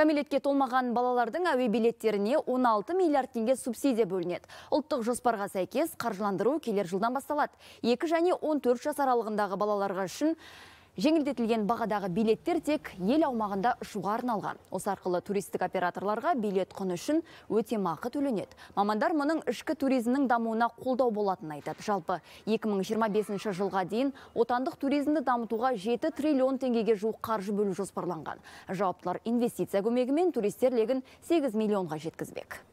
Кәмелетке толмаған балалардың әуе билеттеріне 16 миллиард тенге субсидия бөлінеді. Ұлттық жоспарға сәйкес қаржыландыру келер жылдан басталады. Екі және 14 жас аралығындағы балаларға үшін Жеңілдетілген бағадағы билеттер тек ел аумағында ұшуға алған. Осы арқылы туристік операторларға билет құны үшін өте мақы төленеді. Мамандар мұның ішкі туризмнің дамуына қолдау болатын айтады. Жалпы 2025 жылға дейін отандық туризмді дамытуға 7 триллион теңгеге жуық қаржы бөлі жоспарланған. Жауаптылар инвестиция көмегімен туристер 8 миллионға жеткізбек.